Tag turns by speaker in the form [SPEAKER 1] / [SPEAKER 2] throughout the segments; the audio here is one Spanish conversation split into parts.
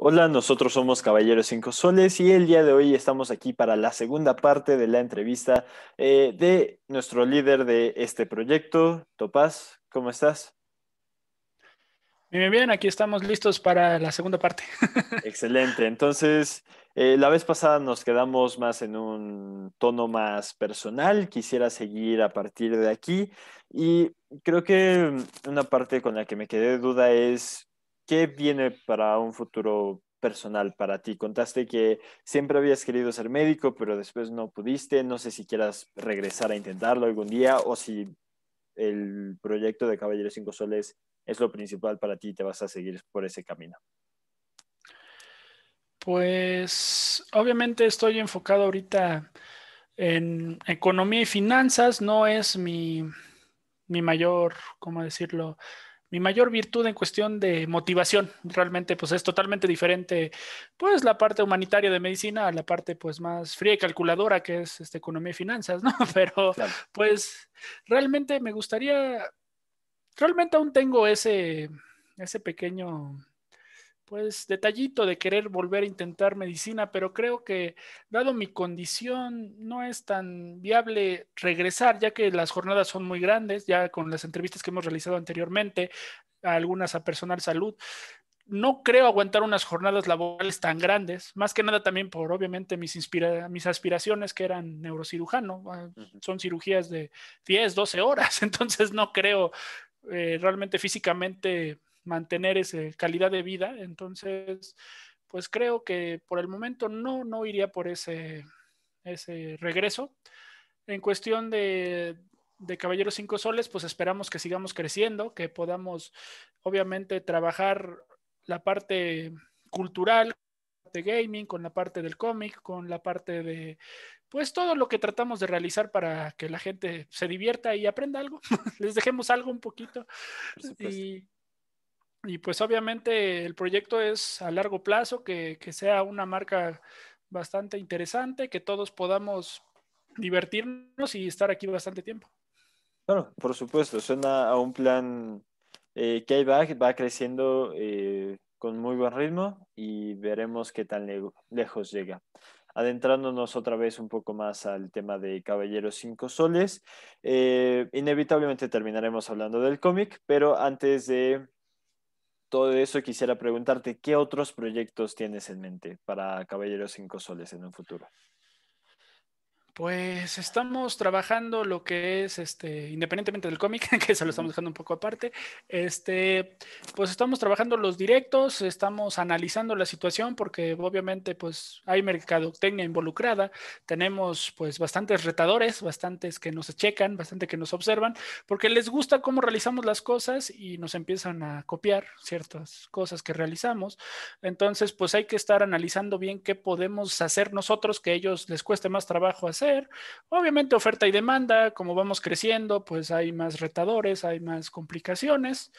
[SPEAKER 1] Hola, nosotros somos Caballeros Cinco Soles y el día de hoy estamos aquí para la segunda parte de la entrevista eh, de nuestro líder de este proyecto, Topaz. ¿Cómo estás?
[SPEAKER 2] Bien, bien, aquí estamos listos para la segunda parte.
[SPEAKER 1] Excelente. Entonces, eh, la vez pasada nos quedamos más en un tono más personal. Quisiera seguir a partir de aquí y creo que una parte con la que me quedé de duda es ¿qué viene para un futuro personal para ti? Contaste que siempre habías querido ser médico, pero después no pudiste. No sé si quieras regresar a intentarlo algún día o si el proyecto de Caballeros Cinco Soles es lo principal para ti y te vas a seguir por ese camino.
[SPEAKER 2] Pues obviamente estoy enfocado ahorita en economía y finanzas, no es mi, mi mayor, ¿cómo decirlo? mi mayor virtud en cuestión de motivación. Realmente, pues es totalmente diferente, pues la parte humanitaria de medicina a la parte, pues más fría y calculadora que es este, economía y finanzas, ¿no? Pero, pues realmente me gustaría, realmente aún tengo ese, ese pequeño pues detallito de querer volver a intentar medicina, pero creo que dado mi condición no es tan viable regresar, ya que las jornadas son muy grandes, ya con las entrevistas que hemos realizado anteriormente, algunas a personal salud, no creo aguantar unas jornadas laborales tan grandes, más que nada también por obviamente mis, mis aspiraciones que eran neurocirujano, ah, son cirugías de 10, 12 horas, entonces no creo eh, realmente físicamente mantener esa calidad de vida. Entonces, pues creo que por el momento no, no iría por ese, ese regreso. En cuestión de, de Caballeros Cinco Soles, pues esperamos que sigamos creciendo, que podamos obviamente trabajar la parte cultural, de gaming, con la parte del cómic, con la parte de, pues todo lo que tratamos de realizar para que la gente se divierta y aprenda algo, les dejemos algo un poquito. Y y pues obviamente el proyecto es a largo plazo, que, que sea una marca bastante interesante, que todos podamos divertirnos y estar aquí bastante tiempo.
[SPEAKER 1] Bueno, por supuesto, suena a un plan eh, que va, va creciendo eh, con muy buen ritmo y veremos qué tan lejos llega. Adentrándonos otra vez un poco más al tema de Caballeros Cinco Soles, eh, inevitablemente terminaremos hablando del cómic, pero antes de todo eso quisiera preguntarte, ¿qué otros proyectos tienes en mente para Caballeros Cinco Soles en un futuro?
[SPEAKER 2] Pues estamos trabajando lo que es, este, independientemente del cómic, que se lo estamos dejando un poco aparte, este, pues estamos trabajando los directos, estamos analizando la situación porque obviamente pues hay mercadotecnia involucrada, tenemos pues bastantes retadores, bastantes que nos checan, bastante que nos observan, porque les gusta cómo realizamos las cosas y nos empiezan a copiar ciertas cosas que realizamos. Entonces pues hay que estar analizando bien qué podemos hacer nosotros que a ellos les cueste más trabajo hacer Obviamente oferta y demanda, como vamos creciendo, pues hay más retadores, hay más complicaciones.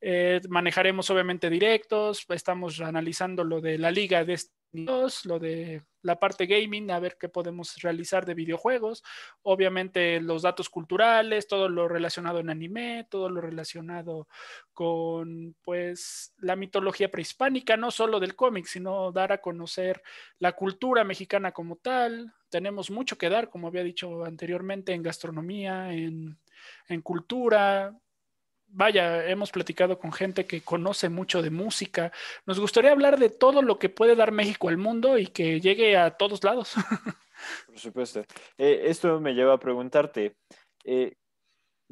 [SPEAKER 2] Eh, manejaremos obviamente directos, estamos analizando lo de la liga de estos, lo de la parte gaming, a ver qué podemos realizar de videojuegos, obviamente los datos culturales, todo lo relacionado en anime, todo lo relacionado con pues la mitología prehispánica, no solo del cómic, sino dar a conocer la cultura mexicana como tal. Tenemos mucho que dar, como había dicho anteriormente, en gastronomía, en, en cultura, vaya, hemos platicado con gente que conoce mucho de música. Nos gustaría hablar de todo lo que puede dar México al mundo y que llegue a todos lados.
[SPEAKER 1] Por supuesto. Eh, esto me lleva a preguntarte, eh,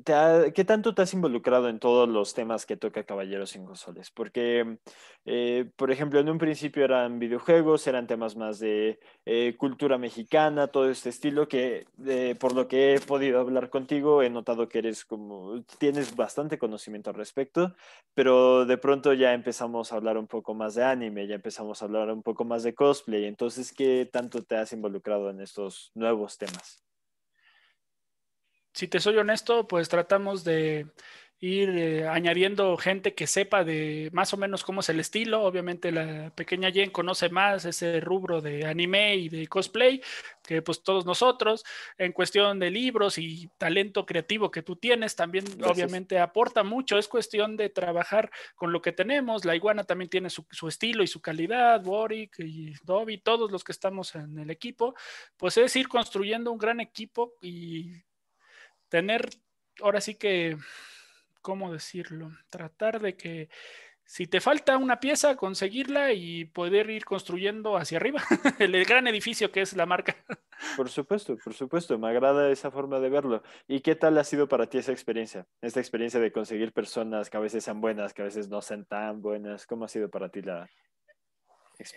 [SPEAKER 1] ¿qué tanto te has involucrado en todos los temas que toca Caballeros sin Soles? Porque, eh, por ejemplo, en un principio eran videojuegos, eran temas más de eh, cultura mexicana, todo este estilo, que eh, por lo que he podido hablar contigo, he notado que eres como, tienes bastante conocimiento al respecto, pero de pronto ya empezamos a hablar un poco más de anime, ya empezamos a hablar un poco más de cosplay. Entonces, ¿qué tanto te has involucrado en estos nuevos temas?
[SPEAKER 2] si te soy honesto, pues tratamos de ir eh, añadiendo gente que sepa de más o menos cómo es el estilo. Obviamente la pequeña Jen conoce más ese rubro de anime y de cosplay que pues todos nosotros. En cuestión de libros y talento creativo que tú tienes, también obviamente aporta mucho. Es cuestión de trabajar con lo que tenemos. La iguana también tiene su, estilo y su calidad. Boric y Dobby, todos los que estamos en el equipo, pues es ir construyendo un gran equipo y tener, ahora sí que, ¿cómo decirlo? Tratar de que si te falta una pieza, conseguirla y poder ir construyendo hacia arriba el gran edificio que es la marca.
[SPEAKER 1] Por supuesto, por supuesto, me agrada esa forma de verlo. ¿Y qué tal ha sido para ti esa experiencia? Esta experiencia de conseguir personas que a veces sean buenas, que a veces no sean tan buenas. ¿Cómo ha sido para ti la,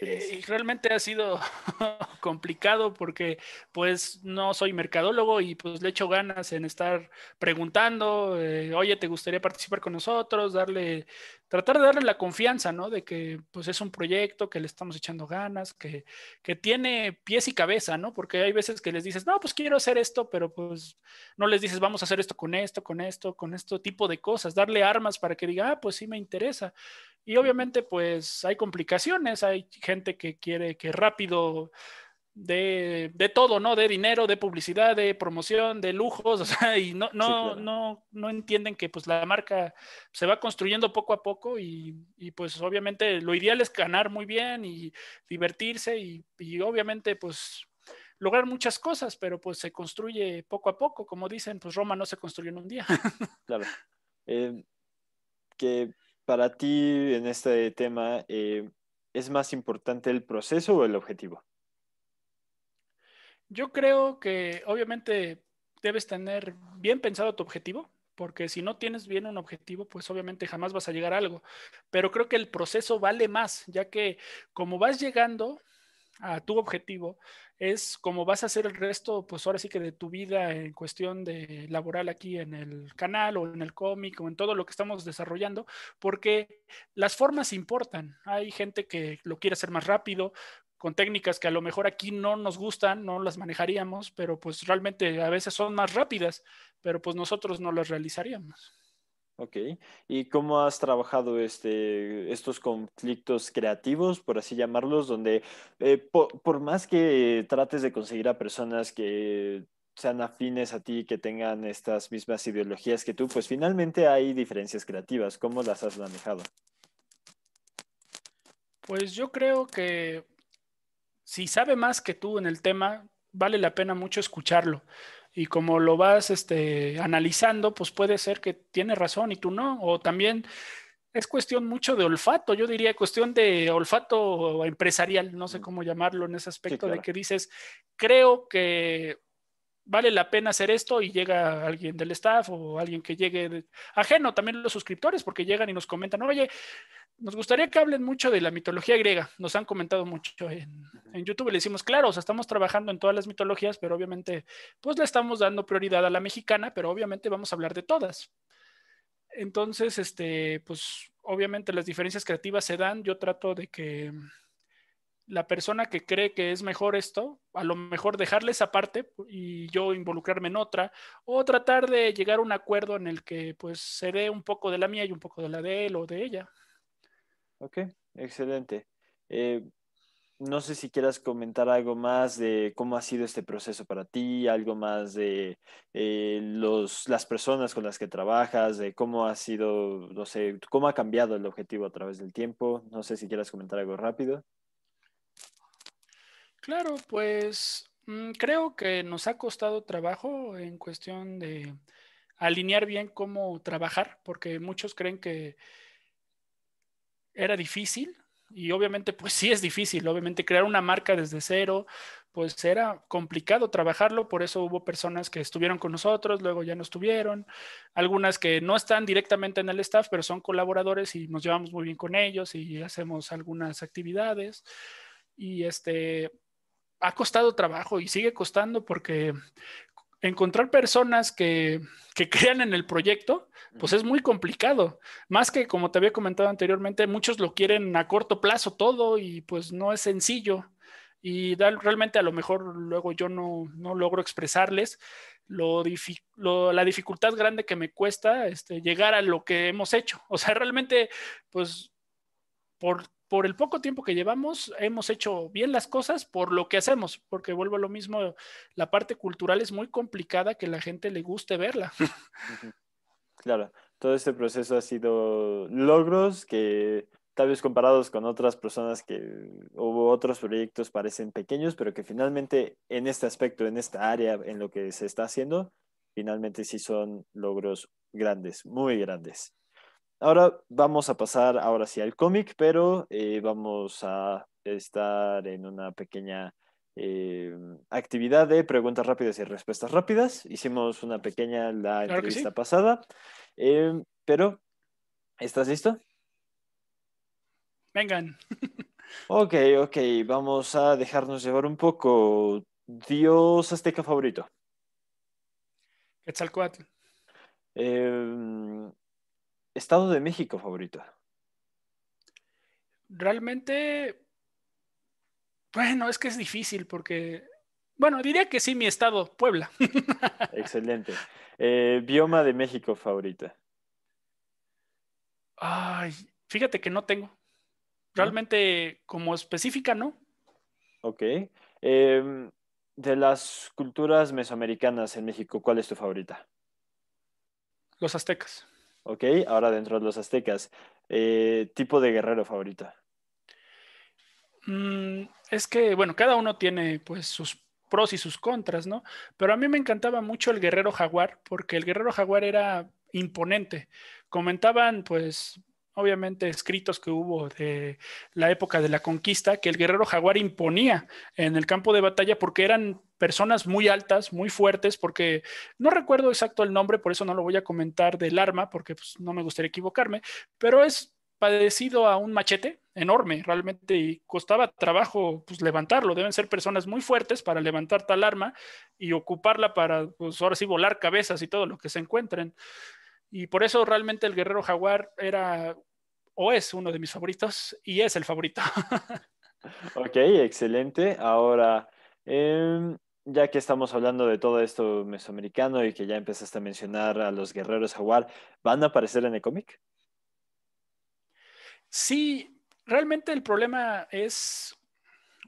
[SPEAKER 1] eh, y
[SPEAKER 2] realmente ha sido complicado porque pues no soy mercadólogo y pues le echo ganas en estar preguntando, eh, oye, ¿te gustaría participar con nosotros? Darle tratar de darle la confianza, ¿no? De que pues es un proyecto, que le estamos echando ganas, que, que, tiene pies y cabeza, ¿no? Porque hay veces que les dices, no, pues quiero hacer esto, pero pues no les dices, vamos a hacer esto con esto, con esto, con este tipo de cosas, darle armas para que diga, ah, pues sí me interesa. Y obviamente pues hay complicaciones, hay gente que quiere que rápido de, todo, ¿no? De dinero, de publicidad, de promoción, de lujos, o sea, y no, no, no, no entienden que pues la marca se va construyendo poco a poco y, pues obviamente lo ideal es ganar muy bien y divertirse y, obviamente pues lograr muchas cosas, pero pues se construye poco a poco, como dicen, pues Roma no se construyó en un día.
[SPEAKER 1] claro. Eh, que para ti en este tema, eh, ¿es más importante el proceso o el objetivo?
[SPEAKER 2] Yo creo que obviamente debes tener bien pensado tu objetivo, porque si no tienes bien un objetivo, pues obviamente jamás vas a llegar a algo. Pero creo que el proceso vale más, ya que como vas llegando a tu objetivo, es como vas a hacer el resto, pues ahora sí que de tu vida en cuestión de laboral aquí en el canal o en el cómic o en todo lo que estamos desarrollando, porque las formas importan. Hay gente que lo quiere hacer más rápido, con técnicas que a lo mejor aquí no nos gustan, no las manejaríamos, pero pues realmente a veces son más rápidas, pero pues nosotros no las realizaríamos.
[SPEAKER 1] Ok, ¿y cómo has trabajado este, estos conflictos creativos, por así llamarlos, donde eh, por más que trates de conseguir a personas que sean afines a ti, que tengan estas mismas ideologías que tú, pues finalmente hay diferencias creativas. ¿Cómo las has manejado?
[SPEAKER 2] Pues yo creo que si sabe más que tú en el tema, vale la pena mucho escucharlo. Y como lo vas este, analizando, pues puede ser que tiene razón y tú no. O también es cuestión mucho de olfato, yo diría cuestión de olfato empresarial, no sé cómo llamarlo en ese aspecto, de que dices, creo que vale la pena hacer esto y llega alguien del staff o alguien que llegue ajeno, también los suscriptores, porque llegan y nos comentan, oye, nos gustaría que hablen mucho de la mitología griega, nos han comentado mucho en, YouTube, le decimos, claro, o sea, estamos trabajando en todas las mitologías, pero obviamente, pues le estamos dando prioridad a la mexicana, pero obviamente vamos a hablar de todas. Entonces, este, pues obviamente las diferencias creativas se dan, yo trato de que la persona que cree que es mejor esto, a lo mejor dejarle esa parte y yo involucrarme en otra, o tratar de llegar a un acuerdo en el que pues se dé un poco de la mía y un poco de la de él o de ella.
[SPEAKER 1] Ok, excelente. Eh, no sé si quieras comentar algo más de cómo ha sido este proceso para ti, algo más de eh, los, las personas con las que trabajas, de cómo ha sido, no sé, cómo ha cambiado el objetivo a través del tiempo. No sé si quieras comentar algo rápido.
[SPEAKER 2] Claro, pues mm, creo que nos ha costado trabajo en cuestión de alinear bien cómo trabajar, porque muchos creen que era difícil y obviamente pues sí es difícil, obviamente crear una marca desde cero pues era complicado trabajarlo, por eso hubo personas que estuvieron con nosotros, luego ya no estuvieron, algunas que no están directamente en el staff, pero son colaboradores y nos llevamos muy bien con ellos y hacemos algunas actividades y este ha costado trabajo y sigue costando porque encontrar personas que, crean en el proyecto, pues es muy complicado. Más que, como te había comentado anteriormente, muchos lo quieren a corto plazo todo y pues no es sencillo. Y realmente a lo mejor luego yo no, no logro expresarles lo, lo, la dificultad grande que me cuesta este, llegar a lo que hemos hecho. O sea, realmente, pues por por el poco tiempo que llevamos, hemos hecho bien las cosas por lo que hacemos, porque vuelvo a lo mismo, la parte cultural es muy complicada que la gente le guste verla.
[SPEAKER 1] Claro, todo este proceso ha sido logros que tal vez comparados con otras personas que hubo otros proyectos parecen pequeños, pero que finalmente en este aspecto, en esta área, en lo que se está haciendo, finalmente sí son logros grandes, muy grandes. Ahora vamos a pasar ahora sí al cómic, pero eh, vamos a estar en una pequeña eh, actividad de preguntas rápidas y respuestas rápidas. Hicimos una pequeña la entrevista pasada, em, pero ¿estás listo?
[SPEAKER 2] Vengan.
[SPEAKER 1] ok, ok, vamos a dejarnos llevar un poco. Dios azteca favorito.
[SPEAKER 2] ¿Qué Quetzalcoatl. Eh,
[SPEAKER 1] Estado de México favorito.
[SPEAKER 2] Realmente, bueno, es que es difícil porque, bueno, diría que sí, mi estado, Puebla.
[SPEAKER 1] Excelente. Eh, bioma de México favorita.
[SPEAKER 2] Ay, fíjate que no tengo. Realmente, como específica, no.
[SPEAKER 1] Ok. Em, de las culturas mesoamericanas en México, ¿cuál es tu favorita?
[SPEAKER 2] Los aztecas.
[SPEAKER 1] ¿ok? Ahora dentro de los aztecas. Eh, ¿Tipo de guerrero favorito?
[SPEAKER 2] Mm, es que, bueno, cada uno tiene pues sus pros y sus contras, ¿no? Pero a mí me encantaba mucho el guerrero jaguar, porque el guerrero jaguar era imponente. Comentaban pues obviamente escritos que hubo de la época de la conquista, que el guerrero jaguar imponía en el campo de batalla porque eran personas muy altas, muy fuertes, porque no recuerdo exacto el nombre, por eso no lo voy a comentar del arma, porque pues, no me gustaría equivocarme, pero es padecido a un machete enorme realmente y costaba trabajo pues, levantarlo. Deben ser personas muy fuertes para levantar tal arma y ocuparla para, pues, ahora sí, volar cabezas y todo lo que se encuentren. Y por eso realmente el guerrero jaguar era o es uno de mis favoritos y es el favorito.
[SPEAKER 1] ok, excelente. Ahora, em, ya que estamos hablando de todo esto mesoamericano y que ya empezaste a mencionar a los guerreros jaguar, ¿van a aparecer en el cómic?
[SPEAKER 2] Sí, realmente el problema es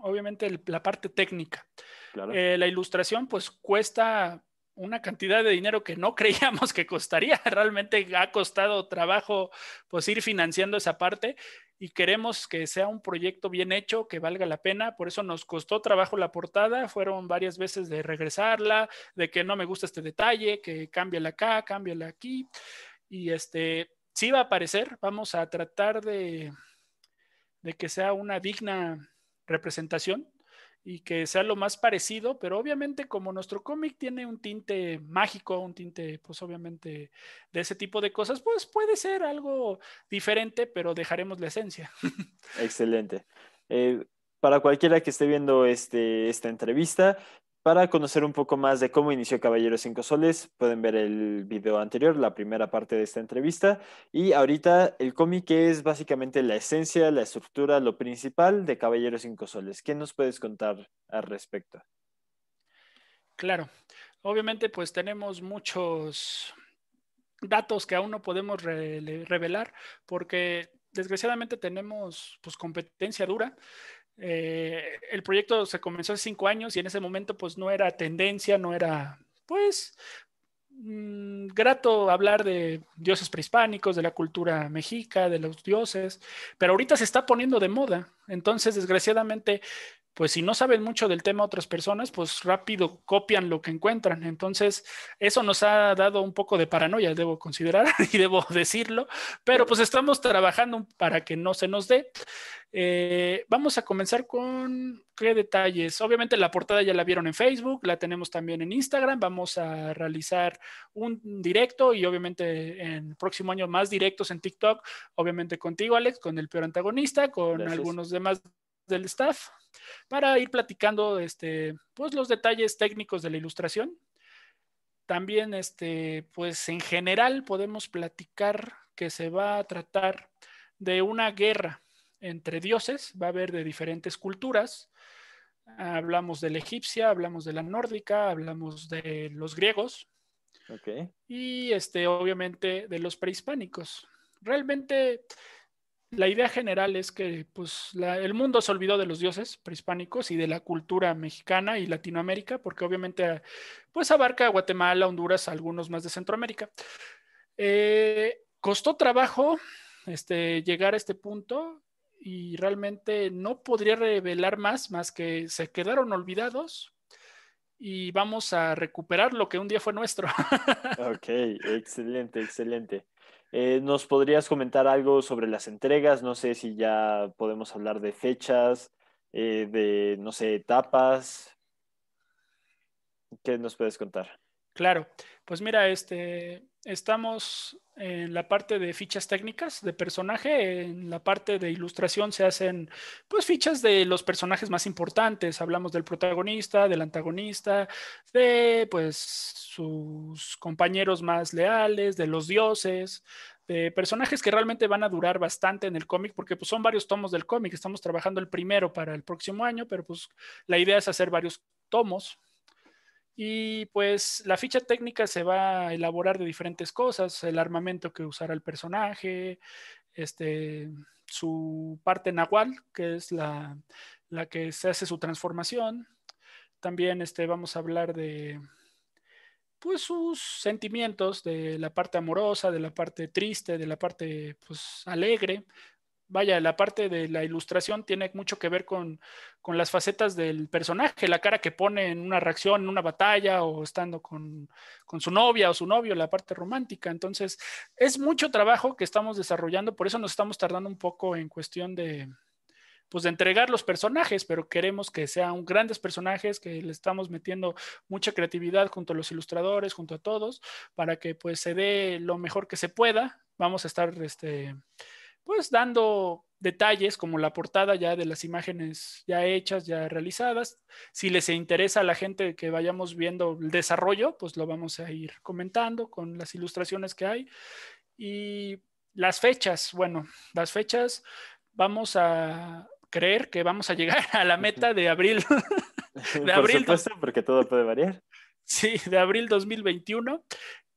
[SPEAKER 2] obviamente la parte técnica. Eh, la ilustración pues cuesta una cantidad de dinero que no creíamos que costaría. Realmente ha costado trabajo pues ir financiando esa parte y queremos que sea un proyecto bien hecho, que valga la pena. Por eso nos costó trabajo la portada. Fueron varias veces de regresarla, de que no me gusta este detalle, que cámbiala acá, cámbiala aquí. Y este, sí va a aparecer. Vamos a tratar de, de que sea una digna representación y que sea lo más parecido, pero obviamente como nuestro cómic tiene un tinte mágico, un tinte pues obviamente de ese tipo de cosas, pues puede ser algo diferente, pero dejaremos la esencia.
[SPEAKER 1] Excelente. Eh, para cualquiera que esté viendo este, esta entrevista, para conocer un poco más de cómo inició Caballeros Cinco Soles, pueden ver el video anterior, la primera parte de esta entrevista. Y ahorita el cómic es básicamente la esencia, la estructura, lo principal de Caballeros Cinco Soles. ¿Qué nos puedes contar al respecto?
[SPEAKER 2] Claro, obviamente pues tenemos muchos datos que aún no podemos revelar porque desgraciadamente tenemos pues competencia dura eh, el proyecto se comenzó hace cinco años y en ese momento pues no era tendencia, no era pues mm, grato hablar de dioses prehispánicos, de la cultura mexica, de los dioses, pero ahorita se está poniendo de moda. Entonces, desgraciadamente, pues si no saben mucho del tema otras personas, pues rápido copian lo que encuentran. Entonces, eso nos ha dado un poco de paranoia, debo considerar y debo decirlo, pero pues estamos trabajando para que no se nos dé. Eh, vamos a comenzar con qué detalles. Obviamente la portada ya la vieron en Facebook, la tenemos también en Instagram. Vamos a realizar un directo y obviamente en el próximo año más directos en TikTok, obviamente contigo, Alex, con el peor antagonista, con algunos demás del staff para ir platicando este, pues, los detalles técnicos de la ilustración. También, este, pues en general podemos platicar que se va a tratar de una guerra entre dioses, va a haber de diferentes culturas. Hablamos de la egipcia, hablamos de la nórdica, hablamos de los griegos. Y este, obviamente de los prehispánicos. Realmente la idea general es que pues, el mundo se olvidó de los dioses prehispánicos y de la cultura mexicana y Latinoamérica, porque obviamente pues, abarca Guatemala, Honduras, algunos más de Centroamérica. Eh, costó trabajo este, llegar a este punto y realmente no podría revelar más, más que se quedaron olvidados, y vamos a recuperar lo que un día fue nuestro.
[SPEAKER 1] ok, excelente, excelente. Eh, ¿Nos podrías comentar algo sobre las entregas? No sé si ya podemos hablar de fechas, eh, de, no sé, etapas. ¿Qué nos puedes contar?
[SPEAKER 2] Claro, pues mira, este, estamos en la parte de fichas técnicas de personaje, en la parte de ilustración se hacen pues fichas de los personajes más importantes, hablamos del protagonista, del antagonista, de pues sus compañeros más leales, de los dioses, de personajes que realmente van a durar bastante en el cómic porque pues, son varios tomos del cómic, estamos trabajando el primero para el próximo año, pero pues la idea es hacer varios tomos y pues la ficha técnica se va a elaborar de diferentes cosas, el armamento que usará el personaje, este, su parte nahual, que es la, la que se hace su transformación. También este, vamos a hablar de pues, sus sentimientos, de la parte amorosa, de la parte triste, de la parte pues, alegre vaya, la parte de la ilustración tiene mucho que ver con, las facetas del personaje, la cara que pone en una reacción, en una batalla o estando con, con, su novia o su novio, la parte romántica. Entonces, es mucho trabajo que estamos desarrollando, por eso nos estamos tardando un poco en cuestión de pues de entregar los personajes, pero queremos que sean grandes personajes, que le estamos metiendo mucha creatividad junto a los ilustradores, junto a todos, para que pues se dé lo mejor que se pueda. Vamos a estar este, pues dando detalles como la portada ya de las imágenes ya hechas, ya realizadas. Si les interesa a la gente que vayamos viendo el desarrollo, pues lo vamos a ir comentando con las ilustraciones que hay. Y las fechas, bueno, las fechas vamos a creer que vamos a llegar a la meta de abril.
[SPEAKER 1] de Por abril supuesto, porque todo puede variar.
[SPEAKER 2] Sí, de abril 2021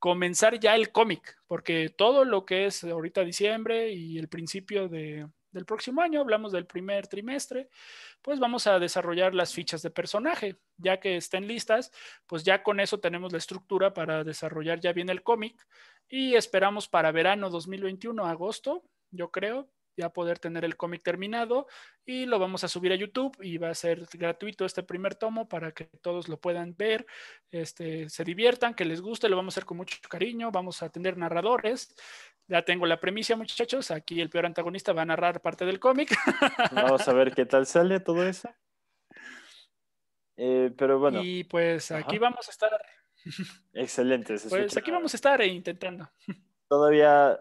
[SPEAKER 2] comenzar ya el cómic, porque todo lo que es ahorita diciembre y el principio del próximo año, hablamos del primer trimestre, pues vamos a desarrollar las fichas de personaje, ya que estén listas, pues ya con eso tenemos la estructura para desarrollar ya bien el cómic y esperamos para verano 2021, agosto, yo creo, ya poder tener el cómic terminado y lo vamos a subir a YouTube y va a ser gratuito este primer tomo para que todos lo puedan ver, este, se diviertan, que les guste, lo vamos a hacer con mucho cariño, vamos a tener narradores. Ya tengo la premisa, muchachos, aquí el peor antagonista va a narrar parte del cómic.
[SPEAKER 1] Vamos a ver qué tal sale todo eso. Eh, pero bueno.
[SPEAKER 2] Y pues aquí vamos a estar.
[SPEAKER 1] Excelente. pues aquí
[SPEAKER 2] vamos a estar eh, intentando.
[SPEAKER 1] Todavía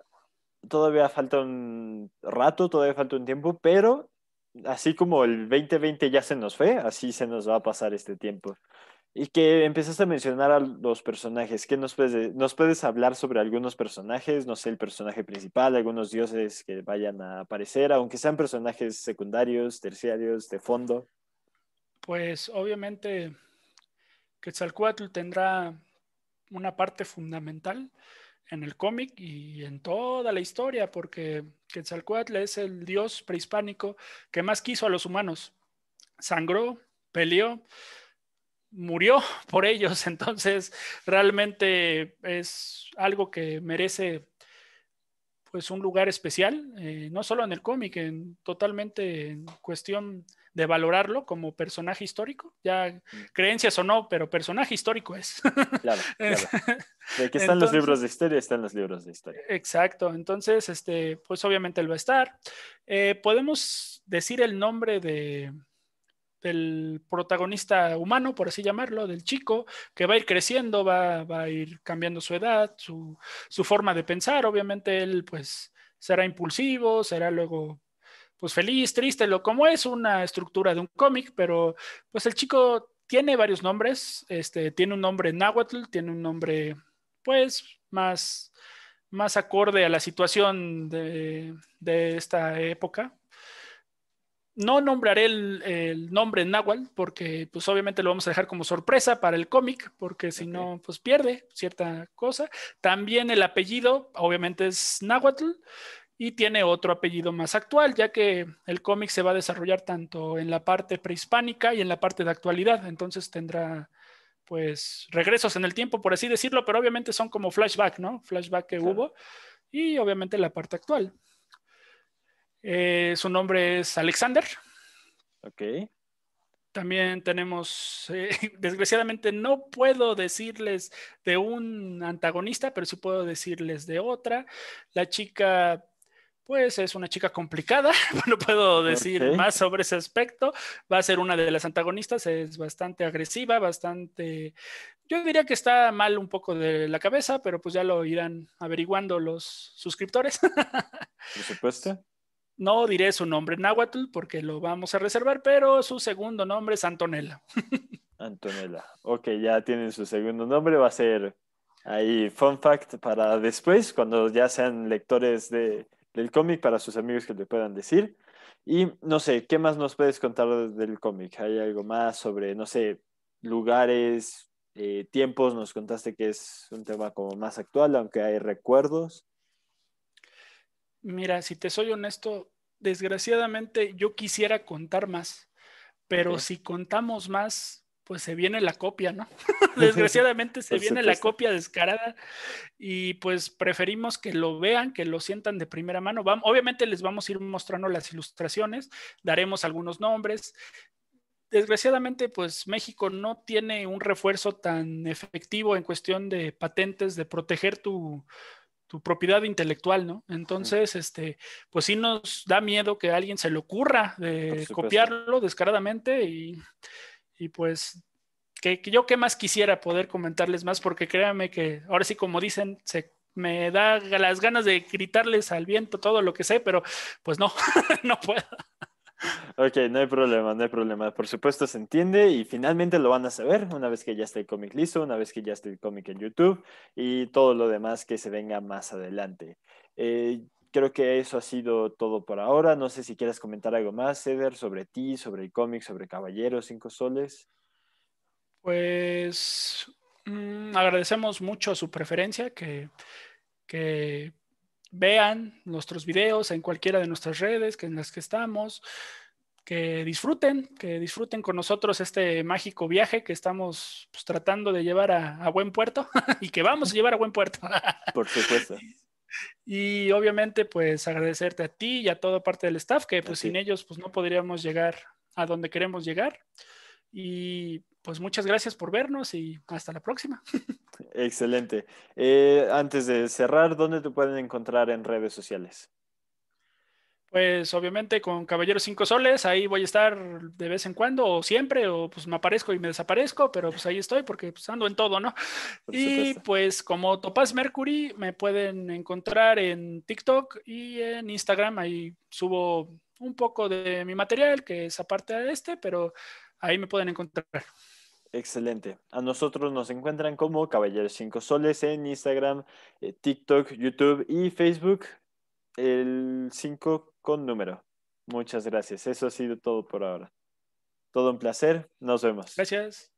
[SPEAKER 1] todavía falta un rato, todavía falta un tiempo, pero así como el 2020 ya se nos fue, así se nos va a pasar este tiempo. Y que empezaste a mencionar a los personajes, nos puedes, nos puedes hablar sobre algunos personajes? No sé, el personaje principal, algunos dioses que vayan a aparecer, aunque sean personajes secundarios, terciarios, de fondo.
[SPEAKER 2] Pues obviamente Quetzalcoatl tendrá una parte fundamental en el cómic y en toda la historia, porque Quetzalcoatl es el dios prehispánico que más quiso a los humanos. Sangró, peleó, murió por ellos. Entonces, realmente es algo que merece pues un lugar especial, eh, no solo en el cómic, en totalmente en cuestión de valorarlo como personaje histórico, ya mm. creencias o no, pero personaje histórico es. Claro, claro.
[SPEAKER 1] De que están en los libros de historia, están los libros de historia.
[SPEAKER 2] Exacto, entonces, este, pues obviamente él va a estar. Eh, podemos decir el nombre de, del protagonista humano, por así llamarlo, del chico, que va a ir creciendo, va, a ir cambiando su edad, su, su forma de pensar, obviamente él pues será impulsivo, será luego pues feliz, triste, lo como es una estructura de un cómic, pero pues el chico tiene varios nombres, este, tiene un nombre Nahuatl, tiene un nombre pues más, más acorde a la situación de, esta época. No nombraré el, nombre náhuatl porque pues obviamente lo vamos a dejar como sorpresa para el cómic porque si no pues pierde cierta cosa. También el apellido obviamente es Nahuatl, y tiene otro apellido más actual, ya que el cómic se va a desarrollar tanto en la parte prehispánica y en la parte de actualidad, entonces tendrá pues regresos en el tiempo, por así decirlo, pero obviamente son como flashback, ¿no? Flashback que hubo y obviamente la parte actual. Eh, su nombre es Alexander. Ok. También tenemos, eh, desgraciadamente no puedo decirles de un antagonista, pero sí puedo decirles de otra. La chica pues es una chica complicada, no puedo decir más sobre ese aspecto, va a ser una de las antagonistas, es bastante agresiva, bastante, yo diría que está mal un poco de la cabeza, pero pues ya lo irán averiguando los suscriptores.
[SPEAKER 1] Por supuesto.
[SPEAKER 2] No diré su nombre Nahuatl, porque lo vamos a reservar, pero su segundo nombre es Antonella.
[SPEAKER 1] Antonella. Ok, ya tienen su segundo nombre, va a ser ahí fun fact para después, cuando ya sean lectores de, del cómic para sus amigos que le puedan decir. Y no sé, ¿qué más nos puedes contar del cómic? ¿Hay algo más sobre, no sé, lugares, eh, tiempos? Nos contaste que es un tema como más actual, aunque hay recuerdos.
[SPEAKER 2] Mira, si te soy honesto, desgraciadamente yo quisiera contar más, pero si contamos más, pues se viene la copia, ¿no? Desgraciadamente se viene la copia descarada y pues preferimos que lo vean, que lo sientan de primera mano. obviamente les vamos a ir mostrando las ilustraciones, daremos algunos nombres. Desgraciadamente, pues México no tiene un refuerzo tan efectivo en cuestión de patentes, de proteger tu, propiedad intelectual, ¿no? Entonces, este, pues sí nos da miedo que a alguien se le ocurra de copiarlo descaradamente y y pues que, yo qué más quisiera poder comentarles más, porque créanme que ahora sí, como dicen, se me da las ganas de gritarles al viento todo lo que sé, pero pues no, no puedo.
[SPEAKER 1] Ok, no hay problema, no hay problema. Por supuesto se entiende y finalmente lo van a saber una vez que ya esté el cómic listo, una vez que ya esté el cómic en YouTube y todo lo demás que se venga más adelante. Eh, creo que eso ha sido todo por ahora. No sé si quieres comentar algo más, Ceder, sobre ti, sobre el cómic, sobre Caballero, Cinco Soles. Pues
[SPEAKER 2] mm, agradecemos mucho su preferencia, que, que vean nuestros videos en cualquiera de nuestras redes que en las que estamos, que disfruten, que disfruten con nosotros este mágico viaje que estamos pues, tratando de llevar a buen puerto y que vamos a llevar a buen puerto.
[SPEAKER 1] Por supuesto.
[SPEAKER 2] Y obviamente, pues agradecerte a ti y a toda parte del staff, que pues sin ellos pues no podríamos llegar a donde queremos llegar. Y pues muchas gracias por vernos y hasta la próxima.
[SPEAKER 1] Excelente. Eh, antes de cerrar, ¿dónde te pueden encontrar en redes sociales?
[SPEAKER 2] Pues obviamente con Caballeros Cinco Soles, ahí voy a estar de vez en cuando o siempre, o pues me aparezco y me desaparezco, pero pues ahí estoy porque pues, ando en todo, ¿no? y pues como Topaz Mercury me pueden encontrar en TikTok y en Instagram, ahí subo un poco de mi material, que es aparte de este, pero ahí me pueden encontrar.
[SPEAKER 1] Excelente. A nosotros nos encuentran como Caballeros cinco Soles en Instagram, eh, TikTok, YouTube y Facebook. El 5 con número. Muchas gracias. Eso ha sido todo por ahora. Todo un placer. Nos vemos. Gracias.